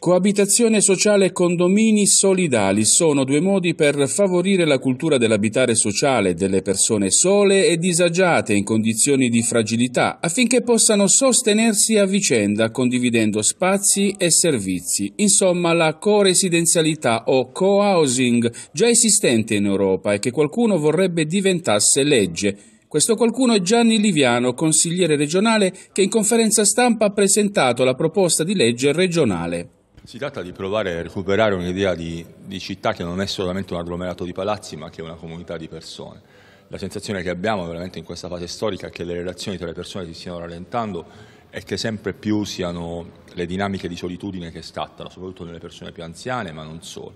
Coabitazione sociale e condomini solidali sono due modi per favorire la cultura dell'abitare sociale delle persone sole e disagiate in condizioni di fragilità affinché possano sostenersi a vicenda condividendo spazi e servizi. Insomma, la co-residenzialità o co-housing già esistente in Europa e che qualcuno vorrebbe diventasse legge. Questo qualcuno è Gianni Liviano, consigliere regionale, che in conferenza stampa ha presentato la proposta di legge regionale. Si tratta di provare a recuperare un'idea di, di, città che non è solamente un agglomerato di palazzi, ma che è una comunità di persone. La sensazione che abbiamo veramente in questa fase storica è che le relazioni tra le persone si stiano rallentando e che sempre più siano le dinamiche di solitudine che scattano, soprattutto nelle persone più anziane, ma non solo.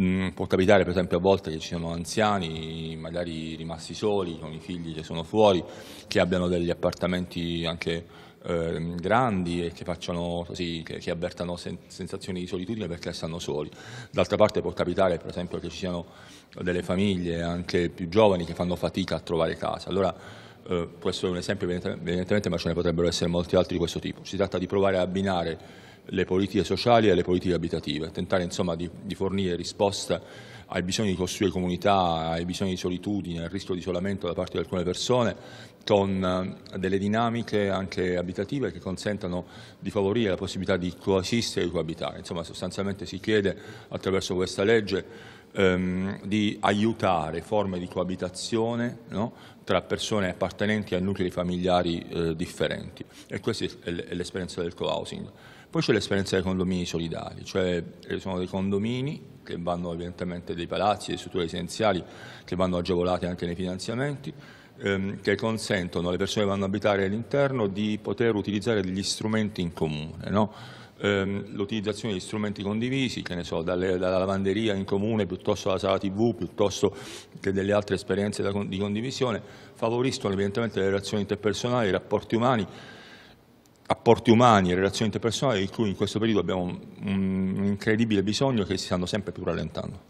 Mm, può capitare per esempio a volte che ci siano anziani, magari rimasti soli, con i figli che sono fuori, che abbiano degli appartamenti anche eh, grandi e che, facciano, sì, che, che avvertano sen sensazioni di solitudine perché stanno soli. D'altra parte può capitare per esempio che ci siano delle famiglie anche più giovani che fanno fatica a trovare casa. Allora, eh, questo è un esempio evidentemente, ma ce ne potrebbero essere molti altri di questo tipo. Si tratta di provare a abbinare le politiche sociali e le politiche abitative, tentare insomma di, di fornire risposte ai bisogni di costruire comunità, ai bisogni di solitudine, al rischio di isolamento da parte di alcune persone, con eh, delle dinamiche anche abitative che consentano di favorire la possibilità di coesistere e coabitare. Insomma, sostanzialmente si chiede attraverso questa legge ehm, di aiutare forme di coabitazione no? tra persone appartenenti a nuclei familiari eh, differenti e questa è l'esperienza del co-housing. Poi c'è l'esperienza dei condomini solidari, cioè eh, sono dei condomini che vanno evidentemente dei palazzi, delle strutture residenziali che vanno agevolate anche nei finanziamenti, ehm, che consentono alle persone che vanno a abitare all'interno di poter utilizzare degli strumenti in comune. No? Ehm, L'utilizzazione di strumenti condivisi, che ne so, dalle, dalla lavanderia in comune piuttosto alla sala tv, piuttosto che delle altre esperienze da, di condivisione, favoriscono evidentemente le relazioni interpersonali, i rapporti umani, apporti umani e relazioni interpersonali di cui in questo periodo abbiamo un, incredibile bisogno che si stanno sempre più rallentando.